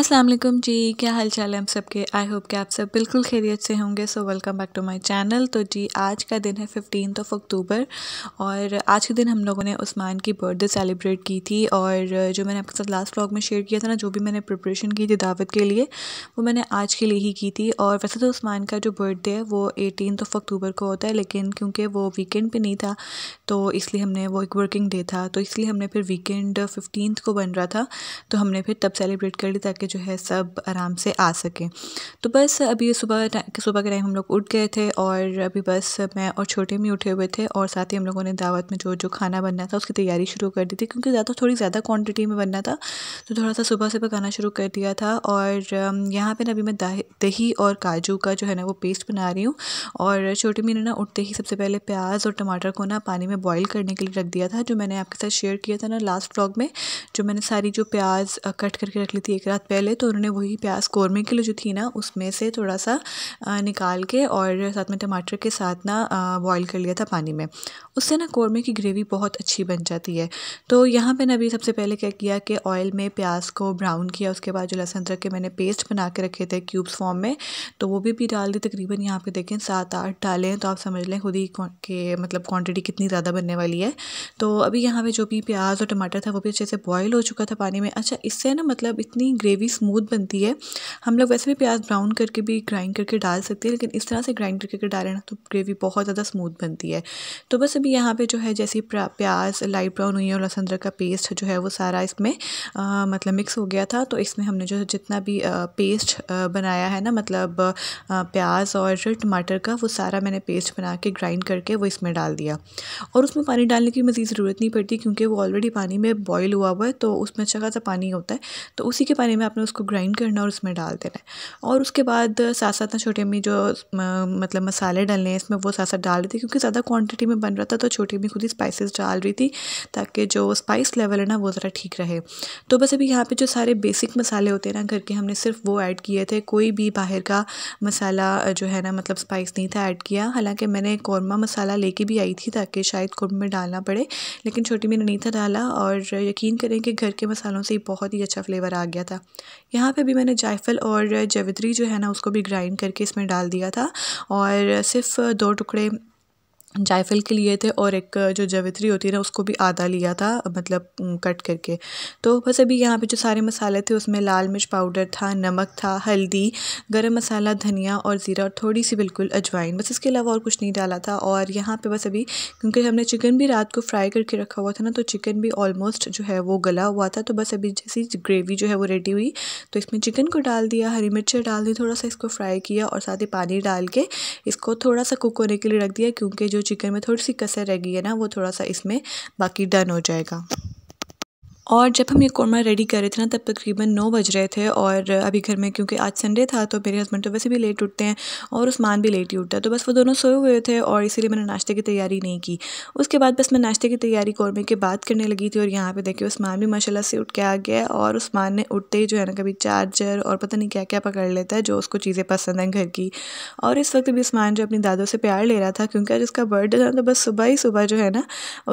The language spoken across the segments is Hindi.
अस्सलाम वालेकुम जी क्या हाल चाल है हम सब के आई होप कि आप सब बिल्कुल खैरियत से होंगे so welcome back to my channel तो जी आज का दिन है फिफ्टीन ऑफ अक्टूबर और आज के दिन हम लोगों ने उस्मान की बर्थडे सेलिब्रेट की थी और जो मैंने आपके साथ लास्ट व्लॉग में शेयर किया था ना जो भी मैंने प्रिपरेशन की थी दावत के लिए वो मैंने आज के लिए ही की थी और वैसे तो उस्मान का जो बर्थडे है वो एटीन ऑफ अक्टूबर को होता है लेकिन क्योंकि वो वीकेंड पर नहीं था तो इसलिए हमने वो एक वर्किंग डे था तो इसलिए हमने फिर वीकेंड फिफ्टीन को बन रहा था तो हमने फिर तब सेलिब्रेट कर ली ताकि जो है सब आराम से आ सकें तो बस अभी सुबह सुबह के टाइम हम लोग उठ गए थे और अभी बस मैं और छोटे में उठे हुए थे और साथ ही हम लोगों ने दावत में जो जो खाना बनना था उसकी तैयारी शुरू कर दी थी क्योंकि ज़्यादा थोड़ी ज़्यादा क्वान्टिटी में बनना था तो थोड़ा सा सुबह से पकाना शुरू कर दिया था और यहाँ पर अभी मैं दही और काजू का जो है ना वो पेस्ट बना रही हूँ और छोटे मीने ना उठते ही सबसे पहले प्याज और टमाटर को ना पानी में बॉईल करने के लिए रख दिया था जो मैंने आपके साथ शेयर किया था ना लास्ट व्लॉग में जो मैंने सारी जो प्याज कट करके रख ली थी एक रात पहले तो उन्होंने वही प्याज कौरमे के लिए जो थी ना उसमें से थोड़ा सा निकाल के और साथ में टमाटर के साथ ना बॉईल कर लिया था पानी में उससे ना कौरमे की ग्रेवी बहुत अच्छी बन जाती है तो यहाँ पर ना अभी सबसे पहले क्या किया कि ऑयल में प्याज को ब्राउन किया उसके बाद जो लहसुन रख के मैंने पेस्ट बना के रखे थे क्यूब्स फॉर्म में तो वो भी भी डाल दी तकरीबन यहाँ पर देखें सात आठ डालें तो आप समझ लें खुद ही के मतलब क्वान्टिटी कितनी ज़्यादा बनने वाली है तो अभी यहाँ पर जो भी प्याज और टमाटर था वो भी अच्छे से बॉयल हो चुका था पानी में अच्छा इससे ना मतलब इतनी ग्रेवी ग्रेवी स्मूथ बनती है हम लोग वैसे भी प्याज ब्राउन करके भी ग्राइंड करके डाल सकते हैं लेकिन इस तरह से ग्राइंड करके डालें ना तो ग्रेवी बहुत ज़्यादा स्मूथ बनती है तो बस अभी यहाँ पर जो है जैसे प्याज लाइट ब्राउन हुई है और लहसुन का पेस्ट जो है वो सारा इसमें मतलब मिक्स हो गया था तो इसमें हमने जो जितना भी पेस्ट बनाया है ना मतलब प्याज और टमाटर का वो सारा मैंने पेस्ट बना के ग्राइंड करके वो इसमें डाल दिया और उसमें पानी डालने की मज़ीद ज़रूरत नहीं पड़ती क्योंकि वो ऑलरेडी पानी में बॉईल हुआ हुआ है तो उसमें अच्छा खासा पानी होता है तो उसी के पानी में आपने उसको ग्राइंड करना और उसमें डाल देना है और उसके बाद साथ साथ ना छोटी अम्मी जो मतलब मसाले डालने हैं इसमें वो साथ साथ डाल रही थी क्योंकि ज़्यादा क्वान्टिटी में बन रहा था तो छोटी अम्मी खुद ही स्पाइसिस डाल रही थी ताकि जो स्पाइस लेवल है ना वो ज़रा ठीक रहे तो बस अभी यहाँ पर जो सारे बेसिक मसाले होते हैं ना घर के हमने सिर्फ वो ऐड किए थे कोई भी बाहर का मसाला जो है ना मतलब स्पाइस नहीं था ऐड किया हालांकि मैंने कौरमा मसाला लेके भी आई थी ताकि शायद कौरमा में डालना पड़े लेकिन छोटी मैंने नहीं था डाला और यकीन करें कि घर के मसालों से ही बहुत ही अच्छा फ्लेवर आ गया था यहाँ पे भी मैंने जायफल और जवित्री जो है ना उसको भी ग्राइंड करके इसमें डाल दिया था और सिर्फ दो टुकड़े जायफल के लिए थे और एक जो जवित्री होती है ना उसको भी आधा लिया था मतलब कट करके तो बस अभी यहाँ पे जो सारे मसाले थे उसमें लाल मिर्च पाउडर था नमक था हल्दी गरम मसाला धनिया और ज़ीरा और थोड़ी सी बिल्कुल अजवाइन बस इसके अलावा और कुछ नहीं डाला था और यहाँ पे बस अभी क्योंकि हमने चिकन भी रात को फ्राई करके रखा हुआ था ना तो चिकन भी ऑलमोस्ट जो है वो गला हुआ था तो बस अभी जैसी ग्रेवी जो है वो रेडी हुई तो इसमें चिकन को डाल दिया हरी मिर्चें डाल दी थोड़ा सा इसको फ्राई किया और साथ ही पानी डाल के इसको थोड़ा सा कुक होने के लिए रख दिया क्योंकि जो जो चिकन में थोड़ी सी कसर रह गई है ना वो थोड़ा सा इसमें बाकी डन हो जाएगा और जब हम ये कौरमा रेडी कर रहे थे ना तब तकरीबन नौ बज रहे थे और अभी घर में क्योंकि आज संडे था तो मेरे हस्बैंड तो वैसे भी लेट उठते हैं और उस्मान भी लेट ही उठता है तो बस वो दोनों सोए हुए थे और इसीलिए मैंने नाश्ते की तैयारी नहीं की उसके बाद बस मैं नाश्ते की तैयारी कौरमे के बाद करने लगी थी और यहाँ पर देखिए उस्मान भी माशाला से उठ के आ गया और उस्मान ने उठते ही जो है ना कभी चार्जर और पता नहीं क्या क्या पकड़ लेता है जो उसको चीज़ें पसंद हैं घर की और इस वक्त भी उस्मान जो अपनी दादों से प्यार ले रहा था क्योंकि आज उसका बर्थडे था तो बस सुबह ही सुबह जो है ना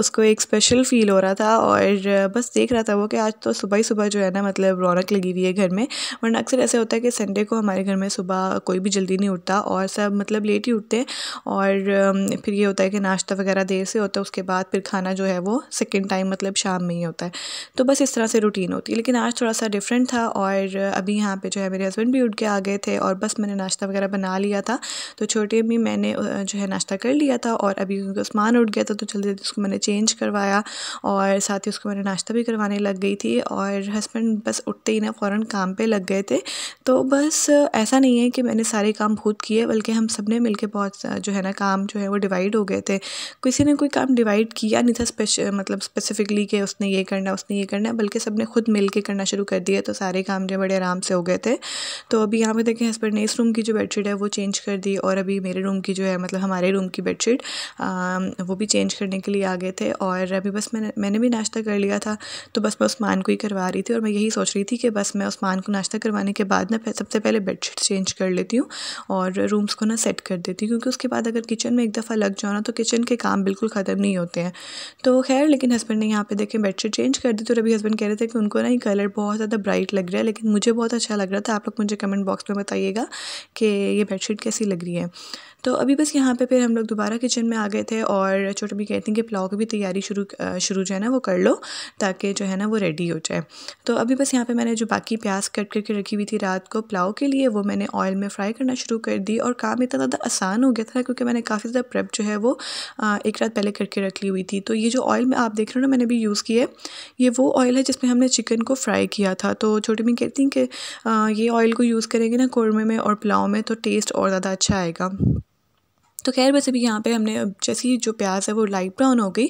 उसको एक स्पेशल फील हो रहा था और बस देख रहा था वो कि आज तो सुबह ही सुबह जो है ना मतलब रौनक लगी हुई है घर में वरना अक्सर ऐसे होता है कि संडे को हमारे घर में सुबह कोई भी जल्दी नहीं उठता और सब मतलब लेट ही उठते हैं और फिर ये होता है कि नाश्ता वगैरह देर से होता है उसके बाद फिर खाना जो है वो सेकेंड टाइम मतलब शाम में ही होता है तो बस इस तरह से रूटीन होती है लेकिन आज थोड़ा सा डिफरेंट था और अभी यहाँ पर जो है मेरे हस्बैंड भी उठ के आ गए थे और बस मैंने नाश्ता वगैरह बना लिया था तो छोटी अम्मी मैंने जो है नाश्ता कर लिया था और अभी क्योंकि उस्मान उठ गया था तो जल्दी जल्दी उसको मैंने चेंज करवाया और साथ ही उसको मैंने नाश्ता भी करवाने करने लग गई थी और हस्बैंड बस उठते ही ना फ़ौर काम पे लग गए थे तो बस ऐसा नहीं है कि मैंने सारे काम खुद किए बल्कि हम सब ने मिल बहुत जो है ना काम जो है वो डिवाइड हो गए थे किसी ने कोई काम डिवाइड किया नहीं था स्पेश मतलब स्पेसिफिकली कि उसने ये करना उसने ये करना बल्कि सब ने खुद मिल के करना शुरू कर दिया तो सारे काम जो बड़े आराम से हो गए थे तो अभी यहाँ पे देखें हस्बैंड ने इस रूम की जो बेडशीट है वो चेंज कर दी और अभी मेरे रूम की जो है मतलब हमारे रूम की बेडशीट वो भी चेंज करने के लिए आ गए थे और अभी बस मैंने मैंने भी नाश्ता कर लिया था तो तो बस मैं उस्मान को ही करवा रही थी और मैं यही सोच रही थी कि बस मैं उस्मान को नाश्ता करवाने के बाद ना सबसे पहले बेडशीट चेंज कर लेती हूँ और रूम्स को ना सेट कर देती हूँ क्योंकि उसके बाद अगर किचन में एक दफ़ा लग जाओ ना तो किचन के काम बिल्कुल ख़त्म नहीं होते हैं तो खैर लेकिन हस्बैंड ने यहाँ पे देखें बेडशीट चेंज कर दी तो अभी हस्बैंड कह रहे थे कि उनको ना ये कलर बहुत ज़्यादा ब्राइट लग रहा है लेकिन मुझे बहुत अच्छा लग रहा था आप लोग मुझे कमेंट बॉक्स में बताइएगा कि ये बेडशीट कैसी लग रही है तो अभी बस यहाँ पे फिर हम लोग दोबारा किचन में आ गए थे और छोटे भी कहती हैं कि पुलाव की भी तैयारी शुरू शुरू जो है ना वो कर लो ताकि जो है ना वो रेडी हो जाए तो अभी बस यहाँ पे मैंने जो बाकी प्याज कट करके रखी हुई थी रात को पुलाव के लिए वो मैंने ऑयल में फ्राई करना शुरू कर दी और काम इतना ज़्यादा आसान हो गया था क्योंकि मैंने काफ़ी ज़्यादा प्रेप जो है वो एक रात पहले करके रख ली हुई थी तो ये जो ऑयल में आप देख रहे हो ना मैंने भी यूज़ किया है ये वो ऑयल है जिसमें हमने चिकन को फ्राई किया था तो छोटी मैं कहती हूँ कि ये ऑयल को यूज़ करेंगे ना कौरमे में और पुलाव में तो टेस्ट और ज़्यादा अच्छा आएगा तो खैर बस अभी यहाँ पे हमने जैसे ही जो प्याज है वो लाइट ब्राउन हो गई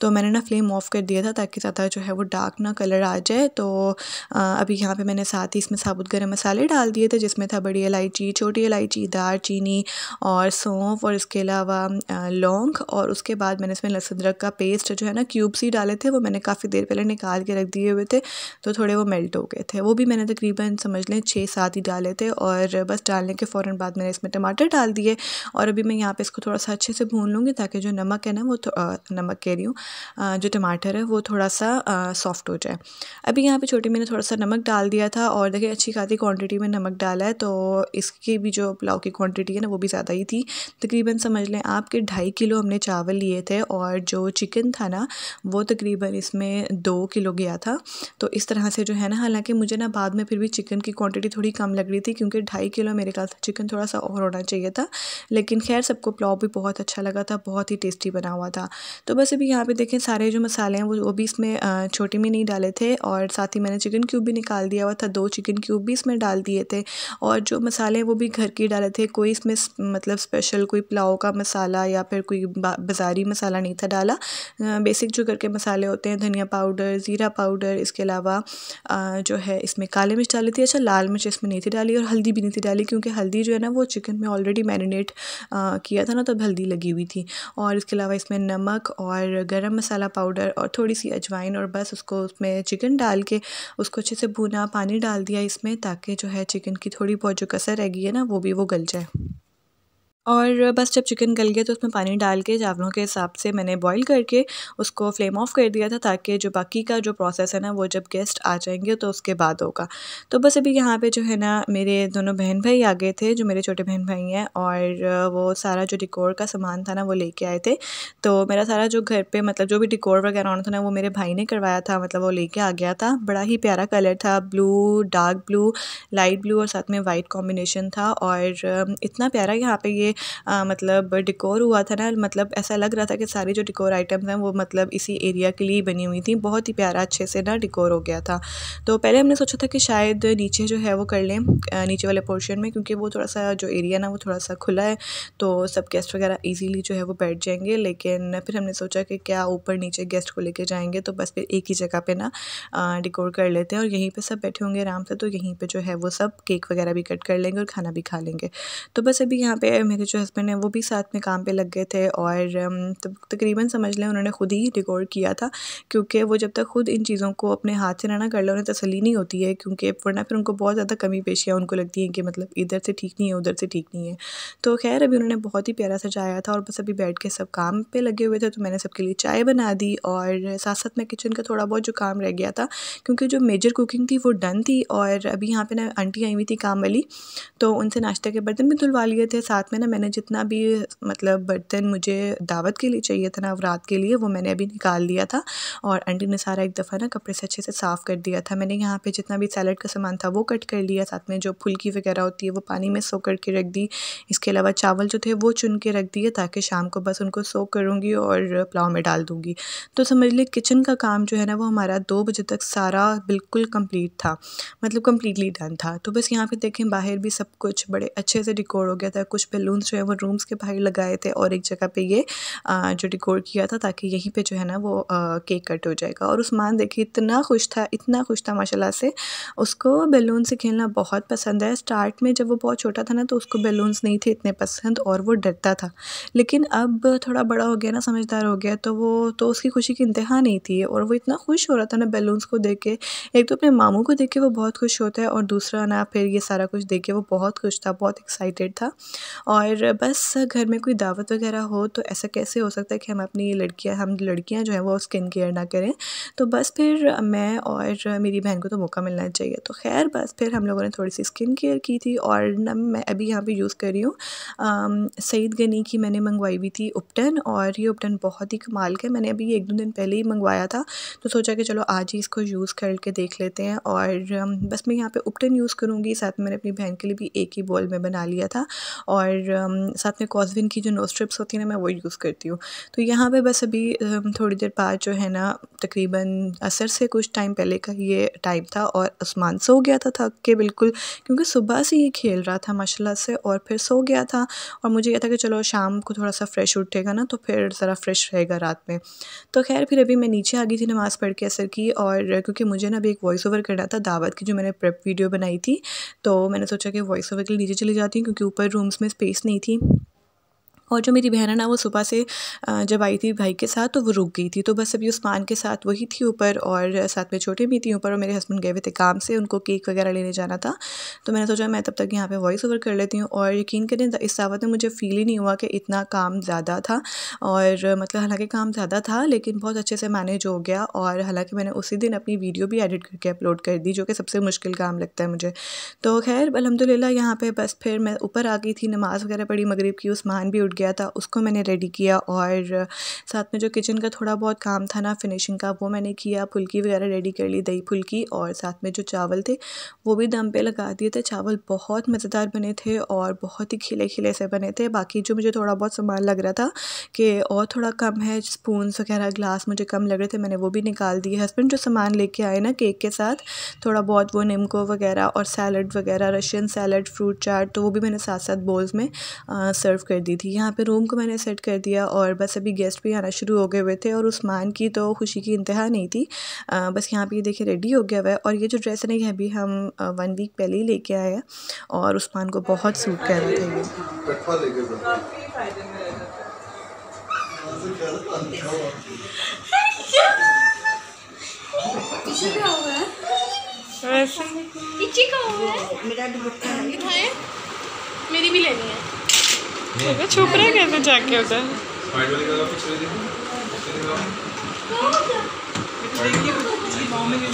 तो मैंने ना फ्लेम ऑफ कर दिया था ताकि ज़्यादा जो है वो डार्क ना कलर आ जाए तो अभी यहाँ पे मैंने साथ ही इसमें साबुत गर्म मसाले डाल दिए थे जिसमें था बड़ी इलायची छोटी इलायची चीनी और सौंफ और इसके अलावा लौंग और उसके बाद मैंने इसमें लहसुन अदरक का पेस्ट जो है ना क्यूब्स ही डाले थे वो मैंने काफ़ी देर पहले निकाल के रख दिए हुए थे तो थोड़े वो मेल्ट हो गए थे वो भी मैंने तकरीबन समझ लें छः सात ही डाले थे और बस डालने के फ़ौर बाद मैंने इसमें टमाटर डाल दिए और अभी मैं यहाँ पे इसको थोड़ा सा अच्छे से भून लूँगी ताकि जो नमक है ना वो आ, नमक कह रही हूँ जो टमाटर है वो थोड़ा सा सॉफ्ट हो जाए अभी यहाँ पे छोटी मैंने थोड़ा सा नमक डाल दिया था और देखिए अच्छी खासी क्वांटिटी में नमक डाला है तो इसकी भी जो पुलाव की क्वान्टिटी है ना वो भी ज़्यादा ही थी तकरीबन समझ लें आप कि ढाई किलो हमने चावल लिए थे और जो चिकन था ना वो तकरीबन इसमें दो किलो गया था तो इस तरह से जो है ना हालाँकि मुझे ना बाद में फिर भी चिकन की क्वान्टिटी थोड़ी कम लग रही थी क्योंकि ढाई किलो मेरे ख्याल चिकन थोड़ा सा और होना चाहिए था लेकिन खैर सबको को पुलाव भी बहुत अच्छा लगा था बहुत ही टेस्टी बना हुआ था तो बस अभी यहाँ पे देखें सारे जो मसाले हैं वो वो भी इसमें छोटे में नहीं डाले थे और साथ ही मैंने चिकन क्यूब भी निकाल दिया हुआ था दो चिकन क्यूब भी इसमें डाल दिए थे और जो मसाले हैं वो भी घर के डाले थे कोई इसमें मतलब स्पेशल कोई पुलाव का मसाला या फिर कोई बाज़ारी मसाला नहीं था डाला बेसिक जो घर के मसाले होते हैं धनिया पाउडर ज़ीरा पाउडर इसके अलावा जो है इसमें काले मिर्च डाली थी अच्छा लाल मिर्च इसमें नहीं थी डाली और हल्दी भी नहीं थी डाली क्योंकि हल्दी जो है ना वो चिकन में ऑलरेडी मैरिनेट किया था ना तब हल्दी लगी हुई थी और इसके अलावा इसमें नमक और गरम मसाला पाउडर और थोड़ी सी अजवाइन और बस उसको उसमें चिकन डाल के उसको अच्छे से भुना पानी डाल दिया इसमें ताकि जो है चिकन की थोड़ी बहुत जो कसर रह गई है ना वो भी वो गल जाए और बस जब चिकन गल गया तो उसमें पानी डाल के चावलों के हिसाब से मैंने बॉईल करके उसको फ्लेम ऑफ कर दिया था ताकि जो बाकी का जो प्रोसेस है ना वो जब गेस्ट आ जाएंगे तो उसके बाद होगा तो बस अभी यहाँ पे जो है ना मेरे दोनों बहन भाई आ गए थे जो मेरे छोटे बहन भाई हैं और वो सारा जो डिकोर का सामान था ना वो लेके आए थे तो मेरा सारा जो घर पर मतलब जो भी डिकोर वगैरह होना था ना वो मेरे भाई ने करवाया था मतलब वो लेके आ गया था बड़ा ही प्यारा कलर था blue dark blue light blue और साथ में वाइट कॉम्बिनेशन था और इतना प्यारा यहाँ पर ये आ, मतलब डिकोर हुआ था ना मतलब ऐसा लग रहा था कि सारे जो डिकोर आइटम्स हैं वो मतलब इसी एरिया के लिए बनी हुई थी बहुत ही प्यारा अच्छे से ना डिकोर हो गया था तो पहले हमने सोचा था कि शायद नीचे जो है वो कर लें नीचे वाले पोर्शन में क्योंकि वो थोड़ा सा जो एरिया ना वो थोड़ा सा खुला है तो सब गेस्ट वगैरह ईजीली जो है वो बैठ जाएंगे लेकिन फिर हमने सोचा कि क्या ऊपर नीचे गेस्ट को लेके जाएंगे तो बस फिर एक ही जगह पे ना डिकोर कर लेते हैं और यहीं पे सब बैठे होंगे आराम से तो यहीं पे जो है वो सब केक वगैरह भी कट कर लेंगे और खाना भी खा लेंगे तो बस अभी यहाँ पे मेरे के जो हस्बैंड हैं वो भी साथ में काम पे लग गए थे और um, तकरीबन समझ लें उन्होंने खुद ही रिकॉर्ड किया था क्योंकि वो जब तक खुद इन चीज़ों को अपने हाथ से ना ना कर ले उन्हें तसली नहीं होती है क्योंकि वरना फिर उनको बहुत ज़्यादा कमी पेशियाँ उनको लगती हैं कि मतलब इधर से ठीक नहीं है उधर से ठीक नहीं है तो खैर अभी उन्होंने बहुत ही प्यारा सजाया था और बस अभी बैठ के सब काम पर लगे हुए थे तो मैंने सबके लिए चाय बना दी और साथ साथ मैं किचन का थोड़ा बहुत जो काम रह गया था क्योंकि जो मेजर कुकिंग थी वो डन थी और अभी यहाँ पर ना आंटी आई हुई थी काम वाली तो उनसे नाश्ते के बर्तन भी धुलवा लिए थे साथ में ना मैंने जितना भी मतलब बर्तन मुझे दावत के लिए चाहिए था ना रात के लिए वो मैंने अभी निकाल लिया था और आंटी ने सारा एक दफ़ा ना कपड़े से अच्छे से साफ़ कर दिया था मैंने यहाँ पे जितना भी सैलड का सामान था वो कट कर लिया साथ में जो फुल्की वगैरह होती है वो पानी में सो करके रख दी इसके अलावा चावल जो थे वो चुन के रख दिए ताकि शाम को बस उनको सो करूँगी और पुलाव में डाल दूँगी तो समझ ली किचन का काम जो है ना वो हमारा दो बजे तक सारा बिल्कुल कंप्लीट था मतलब कम्प्लीटली डन था तो बस यहाँ पे देखें बाहर भी सब कुछ बड़े अच्छे से डिकोर हो गया था कुछ बैलून स्टोन्स जो है वो रूम्स के बाहर लगाए थे और एक जगह पे ये जो डिकोर किया था ताकि यहीं पे जो है ना वो केक कट हो जाएगा और उस्मान देखिए इतना खुश था इतना खुश था माशाल्लाह से उसको बैलून से खेलना बहुत पसंद है स्टार्ट में जब वो बहुत छोटा था ना तो उसको बैलून्स नहीं थे इतने पसंद और वो डरता था लेकिन अब थोड़ा बड़ा हो गया ना समझदार हो गया तो वो तो उसकी खुशी की इंतहा नहीं थी और वो इतना खुश हो रहा था ना बैलून्स को देख के एक तो अपने मामों को देख के वो बहुत खुश होता है और दूसरा ना फिर ये सारा कुछ देख के वो बहुत खुश था बहुत एक्साइटेड था और और बस घर में कोई दावत वगैरह हो तो ऐसा कैसे हो सकता है कि हम अपनी लड़कियाँ हम लड़कियाँ जो हैं वो स्किन केयर ना करें तो बस फिर मैं और मेरी बहन को तो मौका मिलना चाहिए तो खैर बस फिर हम लोगों ने थोड़ी सी स्किन केयर की थी और न मैं अभी यहाँ पर यूज़ कर रही हूँ सईद गनी की मैंने मंगवाई हुई थी उपटन और ये उपटन बहुत ही कमाल का मैंने अभी एक दो दिन पहले ही मंगवाया था तो सोचा कि चलो आज ही इसको यूज़ करके देख लेते हैं और बस मैं यहाँ पर उपटन यूज़ करूँगी साथ में मैंने अपनी बहन के लिए भी एक ही बॉल में बना लिया था और Um, साथ में कॉजविन की जो नो स्ट्रिप्स होती है ना मैं वो यूज़ करती हूँ तो यहाँ पे बस अभी um, थोड़ी देर बाद जो है ना तकरीबन असर से कुछ टाइम पहले का ये टाइम था और आसमान सो गया था थक के बिल्कुल क्योंकि सुबह से ये खेल रहा था माशाला से और फिर सो गया था और मुझे यह था कि चलो शाम को थोड़ा सा फ्रेश उठेगा ना तो फिर ज़रा फ्रेश रहेगा रात में तो खैर फिर अभी मैं नीचे आ गई थी नमाज़ पढ़ के असर की और क्योंकि मुझे ना अभी एक वॉइस ओवर करना था दावत की जो मैंने प्रेप वीडियो बनाई थी तो मैंने सोचा कि वॉइस ओवर के लिए नीचे चली जाती हूँ क्योंकि ऊपर रूम्स में स्पेस नहीं नहीं थी और जो मेरी बहन है ना वो सुबह से जब आई थी भाई के साथ तो वो रुक गई थी तो बस अभी उस्मान के साथ वही थी ऊपर और साथ में छोटे भी थी ऊपर और मेरे हस्बैंड गए हुए थे काम से उनको केक वगैरह लेने जाना था तो मैंने सोचा मैं तब तक यहाँ पर वॉइस ओवर कर लेती हूँ और यकीन करें इस दावत में मुझे फील ही नहीं हुआ कि इतना काम ज़्यादा था और मतलब हालाँकि काम ज़्यादा था लेकिन बहुत अच्छे से मैनेज हो गया और हालाँकि मैंने उसी दिन अपनी वीडियो भी एडिट करके अपलोड कर दी जो कि सबसे मुश्किल काम लगता है मुझे तो खैर अलहमदिल्ला यहाँ पर बस फिर मैं ऊपर आ गई थी नमाज़ वगैरह पढ़ी मगरब की उस्मान भी उठ गया था उसको मैंने रेडी किया और साथ में जो किचन का थोड़ा बहुत काम था ना फिनिशिंग का वो मैंने किया फुल्की वगैरह रेडी कर ली दही फुल्की और साथ में जो चावल थे वो भी दम पे लगा दिए थे चावल बहुत मज़ेदार बने थे और बहुत ही खिले खिले से बने थे बाकी जो मुझे थोड़ा बहुत सामान लग रहा था कि और थोड़ा कम है स्पूनस वगैरह ग्लास मुझे कम लग रहे थे मैंने वो भी निकाल दिए हस्बैंड जो सामान लेके आए ना केक के साथ थोड़ा बहुत वो निमको वगैरह और सैलड वगैरह रशियन सैलड फ्रूट चाट तो वो भी मैंने साथ साथ बोल्स में सर्व कर दी थी यहाँ यहाँ पे रूम को मैंने सेट कर दिया और बस अभी गेस्ट भी आना शुरू हो गए हुए थे और उस्मान की तो खुशी की इंतहा नहीं थी आ, बस यहाँ पे ये देखिए रेडी हो गया हुआ है और ये जो ड्रेस है ना ये अभी हम वन वीक पहले ही लेके आए हैं और उस्मान को बहुत सूट कर रहे थे ये मेरा मेरी भी लेनी है तो छुप रहे कैसे जाके उधर हाँ, देखिए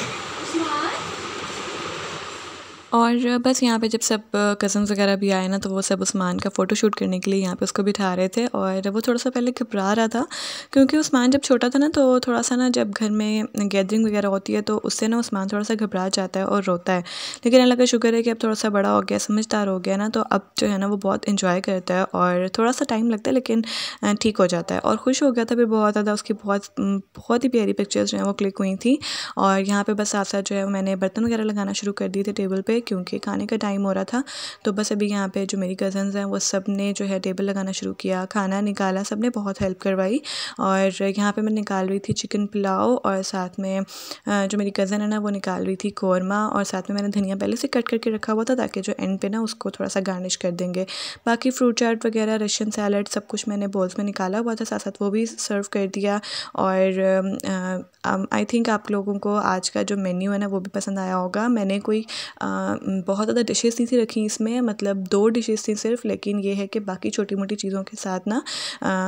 और बस यहाँ पे जब सब कज़न्स वगैरह भी आए ना तो वो सब उस्मान का फ़ोटो शूट करने के लिए यहाँ पे उसको बिठा रहे थे और वो थोड़ा सा पहले घबरा रहा था क्योंकि उस्मान जब छोटा था ना तो थोड़ा सा ना जब घर में गैदरिंग वगैरह होती है तो उससे ना उस्मान थोड़ा सा घबरा जाता है और रोता है लेकिन अल्लाह का शुक्र है कि अब थोड़ा सा बड़ा हो गया समझदार हो गया ना तो अब जो है ना वो बहुत इन्जॉय करता है और थोड़ा सा टाइम लगता है लेकिन ठीक हो जाता है और खुश हो गया था भी बहुत ज़्यादा उसकी बहुत बहुत ही प्यारी पिक्चर्स जो हैं वो क्लिक हुई थी और यहाँ पर बस साथ साथ जो है मैंने बर्तन वगैरह लगाना शुरू कर दिए थे टेबल पर क्योंकि खाने का टाइम हो रहा था तो बस अभी यहाँ पे जो मेरी कज़न्स हैं वो सब ने जो है टेबल लगाना शुरू किया खाना निकाला सब ने बहुत हेल्प करवाई और यहाँ पे मैं निकाल रही थी चिकन पुलाव और साथ में जो मेरी कज़न है ना वो निकाल रही थी कौरमा और साथ में मैंने धनिया पहले से कट करके रखा हुआ था ताकि जो एंड पे ना उसको थोड़ा सा गार्निश कर देंगे बाकी फ्रूट चाट वगैरह रशियन सैलड सब कुछ मैंने बोल्स में निकाला हुआ था साथ साथ वो भी सर्व कर दिया और आई थिंक आप लोगों को आज का जो मेन्यू है ना वो भी पसंद आया होगा मैंने कोई बहुत ज़्यादा डिशेस नहीं थी रखी इसमें मतलब दो डिशेस थी सिर्फ लेकिन ये है कि बाकी छोटी मोटी चीज़ों के साथ ना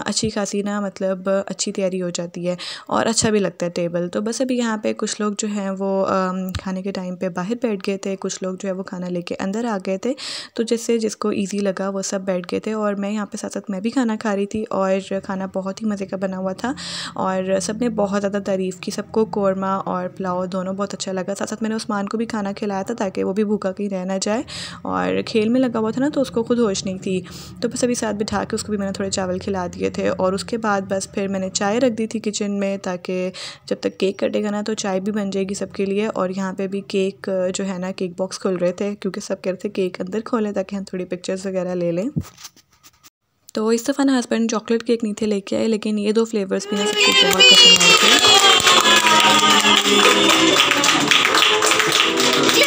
अच्छी खासी ना मतलब अच्छी तैयारी हो जाती है और अच्छा भी लगता है टेबल तो बस अभी यहाँ पे कुछ लोग जो हैं वो खाने के टाइम पे बाहर बैठ गए थे कुछ लोग जो है वो खाना लेके अंदर आ गए थे तो जिससे जिसको ईजी लगा वो सब बैठ गए थे और मैं यहाँ पर साथ साथ मैं भी खाना खा रही थी और खाना बहुत ही मज़े का बना हुआ था और सब ने बहुत ज़्यादा तारीफ़ की सबको कौरमा और पुलाव दोनों बहुत अच्छा लगा साथ साथ मैंने उस्मान को भी खाना खिलाया था ताकि वो भी भूखा कहीं रहना जाए और खेल में लगा हुआ था ना तो उसको खुद होश नहीं थी तो बस अभी साथ बिठा के उसको भी मैंने थोड़े चावल खिला दिए थे और उसके बाद बस फिर मैंने चाय रख दी थी किचन में ताकि जब तक केक कटेगा ना तो चाय भी बन जाएगी सबके लिए और यहाँ पर भी केक जो है ना केक बॉक्स खोल रहे थे क्योंकि सब कह रहे थे केक अंदर खोलें ताकि हम थोड़ी पिक्चर्स वगैरह ले लें तो इस दफ़ा ना हस्बैंड चॉकलेट केक नहीं थे लेके आए लेकिन ये दो फ्लेवर्स भी ना सबको बहुत पसंद आए थे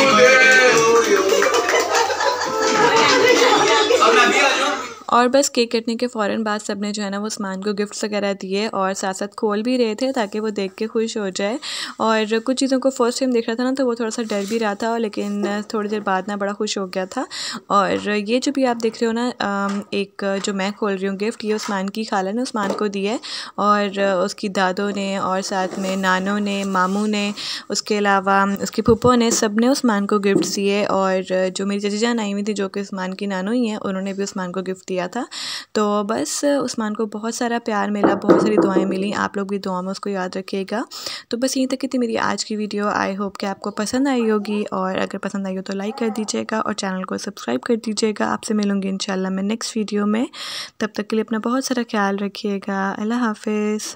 और बस केक कटने के फ़ौर बाद सब ने जो है ना वो उस्मान को गिफ्ट्स वगैरह दिए और साथ साथ खोल भी रहे थे ताकि वो देख के खुश हो जाए और कुछ चीज़ों को फर्स्ट टाइम देख रहा था ना तो वो थोड़ा सा डर भी रहा था और लेकिन थोड़ी देर बाद ना बड़ा खुश हो गया था और ये जो भी आप देख रहे हो ना एक जो मैं खोल रही हूँ गिफ्ट ये उस्मान की खाला ने उस्मान को दिया है और उसकी दादों ने और साथ में नानों ने मामू ने उसके अलावा उसकी पुप्पो ने सब ने उस्मान को गिफ्ट दिए और जो मेरी जजीजा जान आई हुई थी जो कि उस्मान की नानों ही हैं उन्होंने भी उस्मान को गिफ्ट दिया दिया था तो बस उस्मान को बहुत सारा प्यार मिला बहुत सारी दुआएं मिली आप लोग भी दुआ में उसको याद रखिएगा तो बस यहीं तक की थी मेरी आज की वीडियो आई होप कि आपको पसंद आई होगी और अगर पसंद आई हो तो लाइक कर दीजिएगा और चैनल को सब्सक्राइब कर दीजिएगा आपसे मिलूँगी इन मैं नेक्स्ट वीडियो में तब तक के लिए अपना बहुत सारा ख्याल रखिएगा अल्लाह हाफिज़